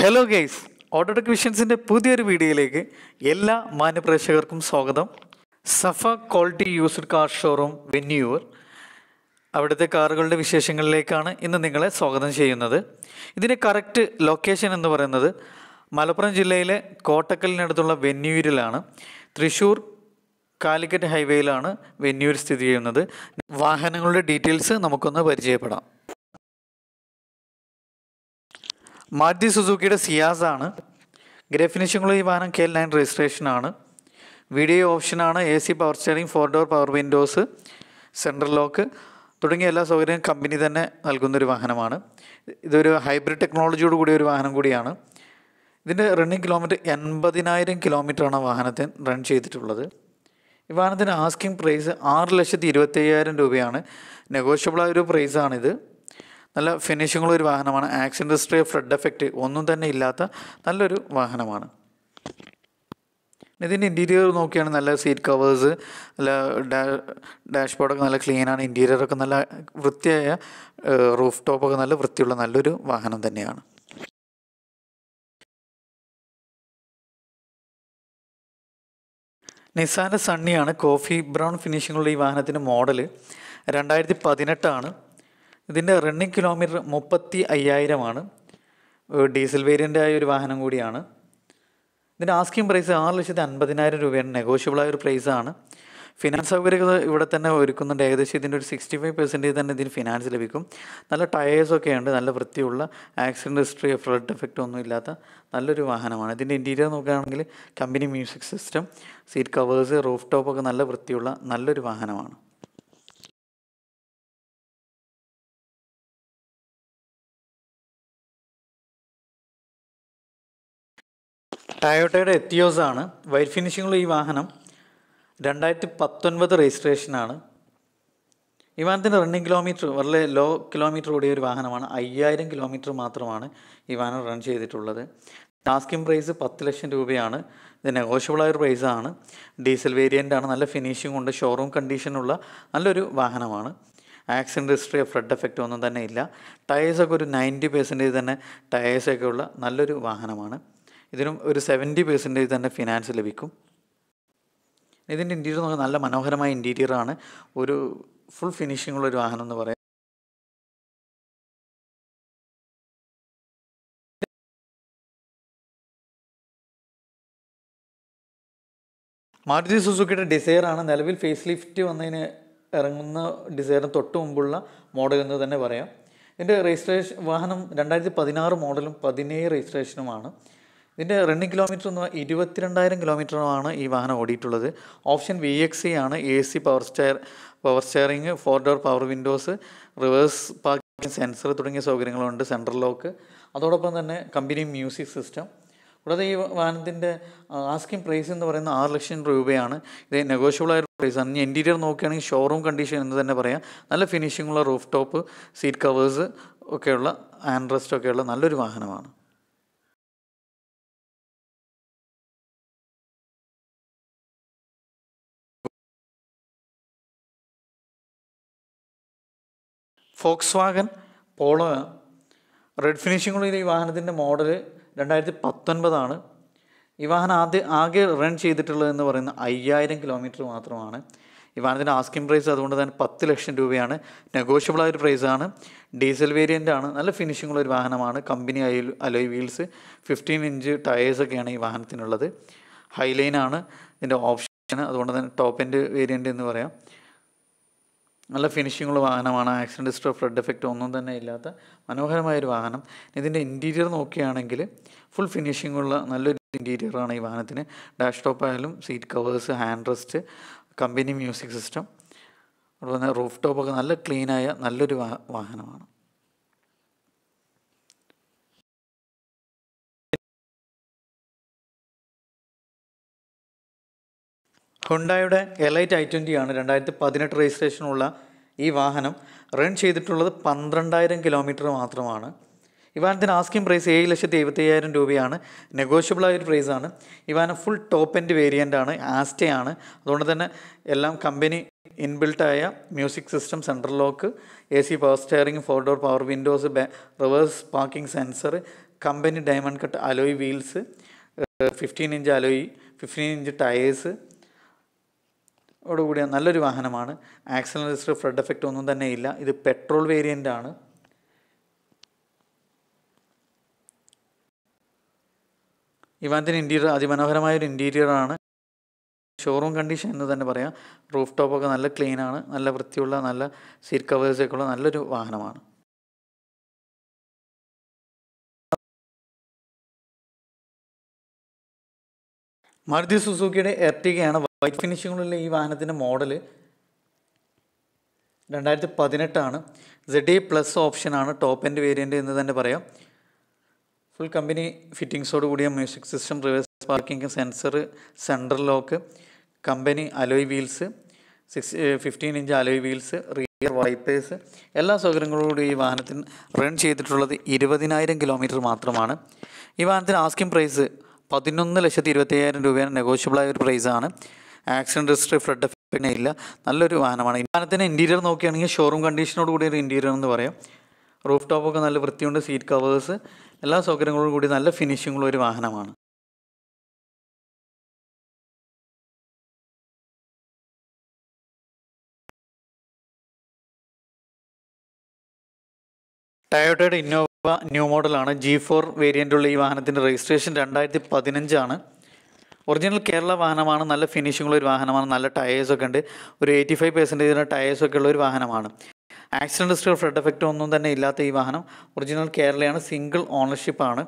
hello guys ഓട്ടോടെ വിഷൻസിൻ്റെ പുതിയൊരു വീഡിയോയിലേക്ക് എല്ലാ മാന്യപ്രേക്ഷകർക്കും സ്വാഗതം Safa quality used car showroom വെന്യൂർ അവിടുത്തെ കാറുകളുടെ വിശേഷങ്ങളിലേക്കാണ് ഇന്ന് നിങ്ങളെ സ്വാഗതം ചെയ്യുന്നത് ഇതിൻ്റെ കറക്റ്റ് ലൊക്കേഷൻ എന്ന് പറയുന്നത് മലപ്പുറം ജില്ലയിലെ കോട്ടക്കലിനടുത്തുള്ള വെന്യൂരിലാണ് തൃശ്ശൂർ കാലിക്കറ്റ് ഹൈവേയിലാണ് വെന്യൂർ സ്ഥിതി ചെയ്യുന്നത് വാഹനങ്ങളുടെ ഡീറ്റെയിൽസ് നമുക്കൊന്ന് പരിചയപ്പെടാം മാറ്റി സുസുക്കിയുടെ സിയാസ് ആണ് ഗ്രേ ഫിനിഷിംഗുള്ള ഈ വാഹനം കെ എൽ നയൻ രജിസ്ട്രേഷനാണ് വീഡിയോ ഓപ്ഷനാണ് A C power steering four door power windows central lock തുടങ്ങിയ എല്ലാ സൗകര്യവും കമ്പനി തന്നെ നൽകുന്നൊരു വാഹനമാണ് ഇതൊരു ഹൈബ്രിഡ് ടെക്നോളജിയോട് കൂടിയ ഒരു വാഹനം കൂടിയാണ് ഇതിൻ്റെ റണ്ണിങ് കിലോമീറ്റർ എൺപതിനായിരം കിലോമീറ്ററാണ് വാഹനത്തിന് റൺ ചെയ്തിട്ടുള്ളത് ഈ വാഹനത്തിൻ്റെ ആസ്കിംഗ് പ്രൈസ് ആറ് ലക്ഷത്തി ഇരുപത്തയ്യായിരം രൂപയാണ് നെഗോഷ്യബിളായ ഒരു പ്രൈസാണിത് നല്ല ഫിനിഷിങ്ങുള്ള ഒരു വാഹനമാണ് ആക്സ് ഇൻഡസ്ട്രി ഫ്ലഡ് എഫക്റ്റ് ഒന്നും തന്നെ ഇല്ലാത്ത നല്ലൊരു വാഹനമാണ് ഇതിൻ്റെ ഇൻറ്റീരിയർ നോക്കിയാണ് നല്ല സീറ്റ് കവേഴ്സ് നല്ല ഡാഷ് ബോർഡൊക്കെ നല്ല ക്ലീനാണ് ഇൻറ്റീരിയറൊക്കെ നല്ല വൃത്തിയായ റൂഫ് ടോപ്പൊക്കെ നല്ല വൃത്തിയുള്ള നല്ലൊരു വാഹനം തന്നെയാണ് നിസാന സണ്ണിയാണ് കോഫി ബ്രൗൺ ഫിനിഷിങ്ങുള്ള ഈ വാഹനത്തിൻ്റെ മോഡൽ രണ്ടായിരത്തി പതിനെട്ടാണ് ഇതിൻ്റെ റണ്ണിങ് കിലോമീറ്റർ മുപ്പത്തി അയ്യായിരമാണ് ഡീസൽ വേരിയൻ്റ് ആയ ഒരു വാഹനം കൂടിയാണ് ഇതിൻ്റെ ആസ്കിങ് പ്രൈസ് ആറ് ലക്ഷത്തി അൻപതിനായിരം രൂപയാണ് നെഗോഷ്യബിളായ ഒരു പ്രൈസാണ് ഫിനാൻസ് സൗകര്യങ്ങൾ ഇവിടെ തന്നെ ഒരുക്കുന്നുണ്ട് ഏകദേശം ഇതിൻ്റെ ഒരു സിക്സ്റ്റി ഫൈവ് പെർസെൻറ്റേജ് തന്നെ ഇതിന് ഫിനാൻസ് ലഭിക്കും നല്ല ടയേഴ്സൊക്കെ ഉണ്ട് നല്ല വൃത്തിയുള്ള ആക്സിഡൻറ്റ് ഹിസ്റ്ററി ഫ്ലഡ് എഫക്റ്റ് ഒന്നും ഇല്ലാത്ത നല്ലൊരു വാഹനമാണ് ഇതിൻ്റെ ഇൻറ്റീരിയർ നോക്കുകയാണെങ്കിൽ company music system seat covers roof ടോപ്പൊക്കെ നല്ല വൃത്തിയുള്ള നല്ലൊരു വാഹനമാണ് ടയോട്ടയുടെ എത്തിയോസ് ആണ് വൈറ്റ് ഫിനിഷിങ്ങുള്ള ഈ വാഹനം രണ്ടായിരത്തി പത്തൊൻപത് രജിസ്ട്രേഷനാണ് ഈ വാഹനത്തിൻ്റെ റണ്ണിങ് കിലോമീറ്റർ വളരെ ലോ കിലോമീറ്റർ ഓടിയ ഒരു വാഹനമാണ് അയ്യായിരം കിലോമീറ്റർ മാത്രമാണ് ഈ വാഹനം റൺ ചെയ്തിട്ടുള്ളത് ടാസ്കിംഗ് പ്രൈസ് പത്ത് ലക്ഷം രൂപയാണ് ഇത് നെഗോഷ്യബിളായൊരു പ്രൈസാണ് ഡീസൽ വേരിയൻ്റ് ആണ് നല്ല ഫിനിഷിംഗ് ഉണ്ട് ഷോറൂം കണ്ടീഷനുള്ള നല്ലൊരു വാഹനമാണ് ആക്സിഡൻറ്റ് ഹിസ്റ്ററിയോ ഫ്ലഡ് എഫക്റ്റോ ഒന്നും തന്നെ ഇല്ല ടയേഴ്സൊക്കെ ഒരു നയൻറ്റി പെർസെൻറ്റേജ് തന്നെ ടയേഴ്സൊക്കെ ഉള്ള നല്ലൊരു വാഹനമാണ് ഇതിനും ഒരു സെവൻറ്റി പെർസെൻറ്റേജ് തന്നെ ഫിനാൻസ് ലഭിക്കും ഇതിൻ്റെ ഇൻറ്റീരിയർ നമുക്ക് നല്ല മനോഹരമായ ഇൻറ്റീരിയറാണ് ഒരു ഫുൾ ഫിനിഷിംഗ് ഉള്ള ഒരു വാഹനം എന്ന് പറയാം മാരുതി സുസുക്കിയുടെ ആണ് നിലവിൽ ഫേസ് ലിഫ്റ്റ് വന്നതിന് ഇറങ്ങുന്ന ഡിസൈറിന് തൊട്ട് മുമ്പുള്ള മോഡൽ എന്ന് തന്നെ പറയാം ഇതിൻ്റെ രജിസ്ട്രേഷൻ വാഹനം രണ്ടായിരത്തി പതിനാറ് മോഡലും പതിനേഴ് രജിസ്ട്രേഷനുമാണ് ഇതിൻ്റെ റണ്ണിങ് കിലോമീറ്റർ എന്ന് ഇരുപത്തിരണ്ടായിരം കിലോമീറ്ററുമാണ് ഈ വാഹനം ഓടിയിട്ടുള്ളത് ഓപ്ഷൻ വി എക്സ് സി ആണ് A C power steer power steering four door power windows reverse parking sensor തുടങ്ങിയ സൗകര്യങ്ങളുണ്ട് സെൻട്രൽ ലോക്ക് അതോടൊപ്പം തന്നെ കമ്പനി മ്യൂസിക് സിസ്റ്റം കൂടാതെ ഈ വാഹനത്തിൻ്റെ ആസ്കിംഗ് പ്രൈസ് എന്ന് പറയുന്ന ആറ് ലക്ഷം രൂപയാണ് ഇത് നെഗോഷ്യബിൾ ആയ പ്രൈസ് ആണ് ഇനി ഇൻറ്റീരിയർ നോക്കുകയാണെങ്കിൽ ഷോറൂം കണ്ടീഷൻ എന്ന് തന്നെ പറയാം നല്ല ഫിനിഷിംഗുള്ള റൂഫ് ടോപ്പ് സീറ്റ് കവേഴ്സ് ഒക്കെയുള്ള ആൻഡ്രസ്റ്റ് ഒക്കെയുള്ള നല്ലൊരു വാഹനമാണ് ഫോക്സ് വാഗൻ പോളോ റെഡ് ഉള്ള ഈ വാഹനത്തിൻ്റെ മോഡൽ രണ്ടായിരത്തി പത്തൊൻപതാണ് ഈ വാഹനം ആദ്യ ആകെ റൺ ചെയ്തിട്ടുള്ളത് എന്ന് പറയുന്ന അയ്യായിരം കിലോമീറ്റർ മാത്രമാണ് ഈ വാഹനത്തിൻ്റെ ആസ്കിംഗ് പ്രൈസ് അതുകൊണ്ട് തന്നെ പത്ത് ലക്ഷം രൂപയാണ് നെഗോഷ്യബിൾ ആയ ഒരു പ്രൈസാണ് ഡീസൽ വേരിയൻ്റ് ആണ് നല്ല ഉള്ള ഒരു വാഹനമാണ് company alloy wheels fifteen inch ടയേഴ്സൊക്കെയാണ് ഈ വാഹനത്തിനുള്ളത് ഹൈലൈനാണ് ഇതിൻ്റെ ഓപ്ഷൻ അതുകൊണ്ട് തന്നെ ടോപ്പ് എൻഡ് വേരിയൻ്റ് എന്ന് പറയാം നല്ല ഫിനിഷിങ്ങുള്ള വാഹനമാണ് ആക്സിഡൻറ്റ് ഹിസ്റ്ററി ഫ്ലഡ് എഫക്റ്റോ ഒന്നും തന്നെ ഇല്ലാത്ത മനോഹരമായൊരു വാഹനം ഇതിൻ്റെ ഇൻറ്റീരിയർ നോക്കുകയാണെങ്കിൽ ഫുൾ ഫിനിഷിങ്ങുള്ള നല്ലൊരു ഇൻറ്റീരിയറാണ് ഈ വാഹനത്തിന് ഡാഷ് ടോപ്പ് ആയാലും seat covers hand rest company music system അതുപോലെ തന്നെ റൂഫ് ടോപ്പൊക്കെ നല്ല ക്ലീനായ നല്ലൊരു വാഹനമാണ് ഹുണ്ടായുടെ എലൈറ്റ് ഐ ട്വൻ്റി ആണ് രണ്ടായിരത്തി പതിനെട്ട് രജിസ്ട്രേഷനുള്ള ഈ വാഹനം റൺ ചെയ്തിട്ടുള്ളത് പന്ത്രണ്ടായിരം കിലോമീറ്റർ മാത്രമാണ് ഈ വാഹനത്തിന് ആസ്കിംഗ് പ്രൈസ് ഏഴ് ലക്ഷത്തി എഴുപത്തയ്യായിരം രൂപയാണ് നെഗോഷ്യബിളായ ഒരു പ്രൈസാണ് ഈ വാഹനം ഫുൾ ടോപ്പ് എൻഡ് വേരിയൻ്റ് ആണ് ആസ്റ്റയാണ് അതുകൊണ്ട് തന്നെ എല്ലാം കമ്പനി ഇൻബിൽട്ടായ music system central lock A C power steering four door power windows reverse parking sensor company diamond cut alloy wheels fifteen inch alloy fifteen inch tyres ഓടുകൂടിയ നല്ലൊരു വാഹനമാണ് ആക്സിഡൻ Fred flood effect ഒന്നും തന്നെ ഇല്ല ഇത് പെട്രോൾ വേരിയൻ്റ് ആണ് ഇവാൻ്റെ interior അതിമനോഹരമായ ഒരു ഇൻറ്റീരിയറാണ് ഷോറൂം കണ്ടീഷൻ എന്ന് തന്നെ പറയാം റൂഫ് ടോപ്പൊക്കെ നല്ല ക്ലീനാണ് നല്ല വൃത്തിയുള്ള നല്ല സീറ്റ് കവേഴ്സൊക്കെ ഉള്ള നല്ലൊരു വാഹനമാണ് മാരുതി സുസുക്കിയുടെ എർട്ടികയാണ് വൈറ്റ് ഫിനിഷിങ്ങുള്ള ഈ വാഹനത്തിൻ്റെ മോഡൽ രണ്ടായിരത്തി പതിനെട്ടാണ് സെഡ് എ e പ്ലസ് ഓപ്ഷനാണ് ടോപ്പ് എൻഡ് വേരിയൻ്റ് എന്ന് തന്നെ പറയാം ഫുൾ കമ്പനി ഫിറ്റിങ്സോട് കൂടിയ music system reverse parking sensor central lock company alloy wheels six fifteen inch alloy wheels rear wipers എല്ലാ സൗകര്യങ്ങളോടുകൂടി ഈ വാഹനത്തിന് റൺ ചെയ്തിട്ടുള്ളത് ഇരുപതിനായിരം കിലോമീറ്റർ മാത്രമാണ് ഈ വാഹനത്തിന് ആസ്കിംഗ് പ്രൈസ് പതിനൊന്ന് ലക്ഷത്തി ഇരുപത്തി അയ്യായിരം രൂപയാണ് നെഗോഷ്യബിളായ ഒരു പ്രൈസാണ് ആക്സിഡൻറ്റ് ഹിസ്റ്ററി ഫ്ലഡ് എഫക്റ്റിനെ ഇല്ല നല്ലൊരു വാഹനമാണ് വാഹനത്തിൻ്റെ ഇൻറ്റീരിയർ നോക്കുകയാണെങ്കിൽ ഷോറൂം കണ്ടീഷനോട് കൂടി ഒരു ഇൻറ്റീരിയർ എന്ന് പറയാം റൂഫ് ടോപ്പൊക്കെ നല്ല വൃത്തിയുണ്ട് സീറ്റ് കവേഴ്സ് എല്ലാ സൗകര്യങ്ങളോടും കൂടി നല്ല ഫിനിഷിങ്ങുള്ള ഒരു വാഹനമാണ് ടയോട്ടയുടെ ഇന്നോവ ന്യൂ മോഡലാണ് ജി ഫോർ വേരിയൻ്റുള്ള ഈ വാഹനത്തിൻ്റെ രജിസ്ട്രേഷൻ രണ്ടായിരത്തി പതിനഞ്ചാണ് ഒറിജിനൽ കേരള വാഹനമാണ് നല്ല ഫിനിഷിംഗുള്ള ഒരു വാഹനമാണ് നല്ല ടയേഴ്സൊക്കെ ഉണ്ട് ഒരു എയ്റ്റി ഫൈവ് പെർസെൻറ്റേജിൻ്റെ ടയേഴ്സൊക്കെ ഉള്ള ഒരു വാഹനമാണ് ആക്സിഡൻറ്റ് ഹിസ്റ്ററി ഫ്ലഡ് എഫക്റ്റ് ഒന്നും തന്നെ ഇല്ലാത്ത ഈ വാഹനം ഒറിജിനൽ കേരളയാണ് സിംഗിൾ ഓണർഷിപ്പാണ്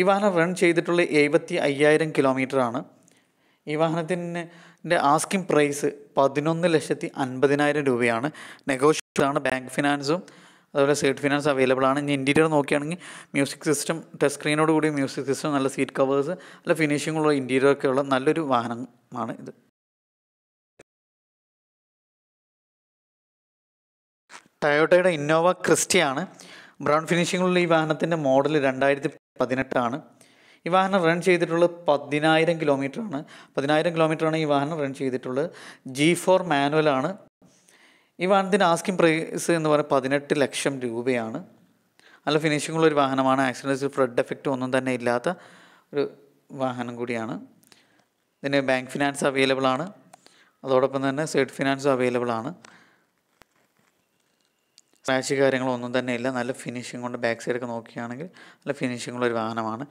ഈ വാഹനം റൺ ചെയ്തിട്ടുള്ള എഴുപത്തി അയ്യായിരം കിലോമീറ്ററാണ് ഈ വാഹനത്തിൻ്റെ ആസ്കിംഗ് പ്രൈസ് പതിനൊന്ന് ലക്ഷത്തി അൻപതിനായിരം രൂപയാണ് നെഗോഷ്യബിളാണ് ബാങ്ക് ഫിനാൻസും അതുപോലെ സീറ്റ് ഫിനാൻസ് അവൈലബിൾ ആണ് ഇനി ഇൻറ്റീരിയർ നോക്കുകയാണെങ്കിൽ മ്യൂസിക് സിസ്റ്റം ടച്ച് സ്ക്രീനോട് കൂടി മ്യൂസിക് സിസ്റ്റം നല്ല സീറ്റ് കവേഴ്സ് നല്ല ഫിനിഷിങ്ങുള്ള ഇൻറ്റീരിയർ ഉള്ള നല്ലൊരു വാഹനമാണ് ഇത് ടയോട്ടയുടെ ഇന്നോവ ക്രിസ്റ്റിയാണ് ബ്രൗൺ ഫിനിഷിങ്ങുള്ള ഈ വാഹനത്തിൻ്റെ മോഡൽ രണ്ടായിരത്തി പതിനെട്ടാണ് ഈ വാഹനം റൺ ചെയ്തിട്ടുള്ളത് പതിനായിരം കിലോമീറ്ററാണ് പതിനായിരം കിലോമീറ്ററാണ് ഈ വാഹനം റൺ ചെയ്തിട്ടുള്ളത് ജി ഫോർ മാനുവലാണ് ഈ വാഹനത്തിൻ്റെ ആസ്കിങ് പ്രൈസ് എന്ന് പറയുന്നത് പതിനെട്ട് ലക്ഷം രൂപയാണ് നല്ല ഫിനിഷിങ്ങുള്ള ഒരു വാഹനമാണ് ആക്സിഡൻസ് ഫ്ലഡ് എഫക്റ്റ് ഒന്നും തന്നെ ഇല്ലാത്ത ഒരു വാഹനം കൂടിയാണ് ഇതിന് ബാങ്ക് ഫിനാൻസ് അവൈലബിൾ ആണ് അതോടൊപ്പം തന്നെ സൈഡ് ഫിനാൻസ് അവൈലബിൾ ആണ് സ്ക്രാച്ച് കാര്യങ്ങളൊന്നും തന്നെ ഇല്ല നല്ല ഫിനിഷിംഗ് കൊണ്ട് ബാക്ക് സൈഡൊക്കെ നോക്കുകയാണെങ്കിൽ നല്ല ഫിനിഷിംഗ് ഒരു വാഹനമാണ്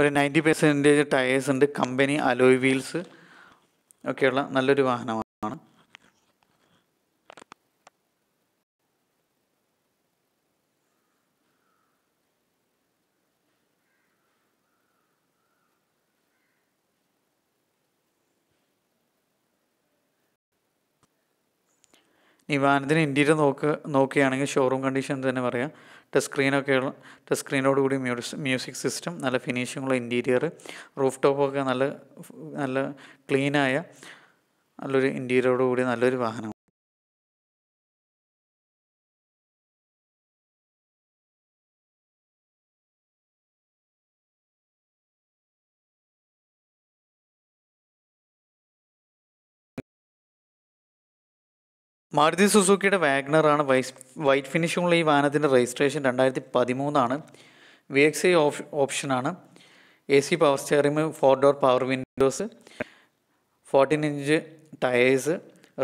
ഒരു നയൻറ്റി പെർസെൻറ്റേജ് ടയേഴ്സ് ഉണ്ട് കമ്പനി അലോയ് വീൽസ് ഒക്കെയുള്ള നല്ലൊരു വാഹനമാണ് നിവാനത്തിന് ഇൻറ്റീരിയർ നോക്ക് നോക്കുകയാണെങ്കിൽ ഷോറൂം കണ്ടീഷൻ തന്നെ പറയാം ടച്ച് ഉള്ള ടച്ച് സ്ക്രീനോട് കൂടി മ്യൂസിക് സിസ്റ്റം നല്ല ഫിനിഷിങ്ങുള്ള ഇൻറ്റീരിയർ റൂഫ് ടോപ്പൊക്കെ നല്ല നല്ല ക്ലീനായ നല്ലൊരു ഇൻറ്റീരിയറോട് കൂടി നല്ലൊരു വാഹനം മാരുതി സുസുക്കിയുടെ വാഗ്നറാണ് വൈസ് വൈറ്റ് ഫിനിഷുമുള്ള ഈ വാഹനത്തിൻ്റെ രജിസ്ട്രേഷൻ രണ്ടായിരത്തി പതിമൂന്നാണ് വി എക്സ് ഐ ഓപ്ഷ ഓപ്ഷനാണ് A C power steering four door power windows fourteen inch tyres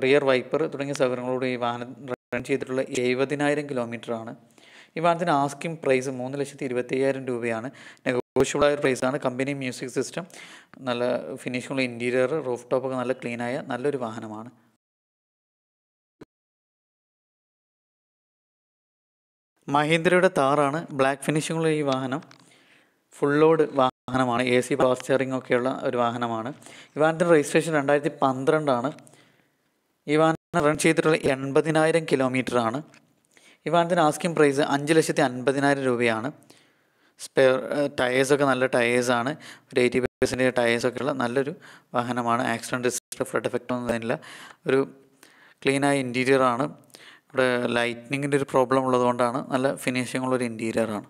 rear wiper തുടങ്ങിയ സൗകര്യങ്ങളോടെ ഈ വാഹനം റൺ ചെയ്തിട്ടുള്ള എഴുപതിനായിരം കിലോമീറ്ററാണ് ഈ വാഹനത്തിന് ആസ്കിംഗ് പ്രൈസ് മൂന്ന് ലക്ഷത്തി ഇരുപത്തി അയ്യായിരം രൂപയാണ് നെഗോഷ്യബിളായ പ്രൈസാണ് കമ്പനി മ്യൂസിക് സിസ്റ്റം നല്ല ഫിനിഷുള്ള ഇൻറ്റീരിയർ റൂഫ് ടോപ്പൊക്കെ നല്ല ക്ലീനായ നല്ലൊരു വാഹനമാണ് മഹീന്ദ്രയുടെ താറാണ് ബ്ലാക്ക് ഫിനിഷിങ്ങുള്ള ഈ വാഹനം ഫുൾ ലോഡ് വാഹനമാണ് എ സി പവർ സ്റ്റിയറിംഗ് ഒക്കെയുള്ള ഒരു വാഹനമാണ് ഈ വാഹനത്തിൻ്റെ രജിസ്ട്രേഷൻ രണ്ടായിരത്തി പന്ത്രണ്ടാണ് ഈ വാഹനം റൺ ചെയ്തിട്ടുള്ള എൺപതിനായിരം ആണ് ഈ വാഹനത്തിൻ്റെ ആസ്കിംഗ് പ്രൈസ് അഞ്ച് ലക്ഷത്തി അൻപതിനായിരം രൂപയാണ് സ്പെയർ ടയേഴ്സൊക്കെ നല്ല ടയേഴ്സാണ് ഒരു എയ്റ്റി പെർസെൻറ്റേജ് ഉള്ള നല്ലൊരു വാഹനമാണ് ആക്സിഡൻറ്റ് ഡിസ്റ്റർ ഫ്ലഡ് എഫക്റ്റ് ഒന്നും തന്നില്ല ഒരു ക്ലീനായ ഇൻറ്റീരിയറാണ് ഇവിടെ ലൈറ്റ്നിങ്ങിൻ്റെ ഒരു പ്രോബ്ലം ഉള്ളതുകൊണ്ടാണ് നല്ല ഫിനിഷിംഗ് ഉള്ളൊരു ഇൻറ്റീരിയറാണ്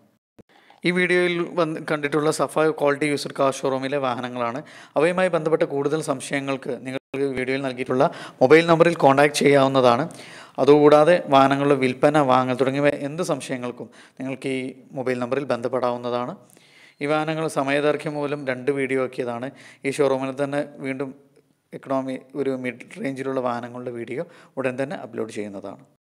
ഈ വീഡിയോയിൽ വന്ന് കണ്ടിട്ടുള്ള സഫ ക്വാളിറ്റി യൂസർ കാർ ഷോറൂമിലെ വാഹനങ്ങളാണ് അവയുമായി ബന്ധപ്പെട്ട കൂടുതൽ സംശയങ്ങൾക്ക് നിങ്ങൾക്ക് വീഡിയോയിൽ നൽകിയിട്ടുള്ള മൊബൈൽ നമ്പറിൽ കോൺടാക്റ്റ് ചെയ്യാവുന്നതാണ് അതുകൂടാതെ വാഹനങ്ങളുടെ വിൽപ്പന വാങ്ങൽ തുടങ്ങിയവ എന്ത് സംശയങ്ങൾക്കും നിങ്ങൾക്ക് ഈ മൊബൈൽ നമ്പറിൽ ബന്ധപ്പെടാവുന്നതാണ് ഈ വാഹനങ്ങൾ സമയദൈർഘ്യം മൂലം രണ്ട് വീഡിയോ ആക്കിയതാണ് ഈ ഷോറൂമിൽ തന്നെ വീണ്ടും എക്കണോമി ഒരു മിഡ് റേഞ്ചിലുള്ള വാഹനങ്ങളുടെ വീഡിയോ ഉടൻ തന്നെ അപ്ലോഡ് ചെയ്യുന്നതാണ്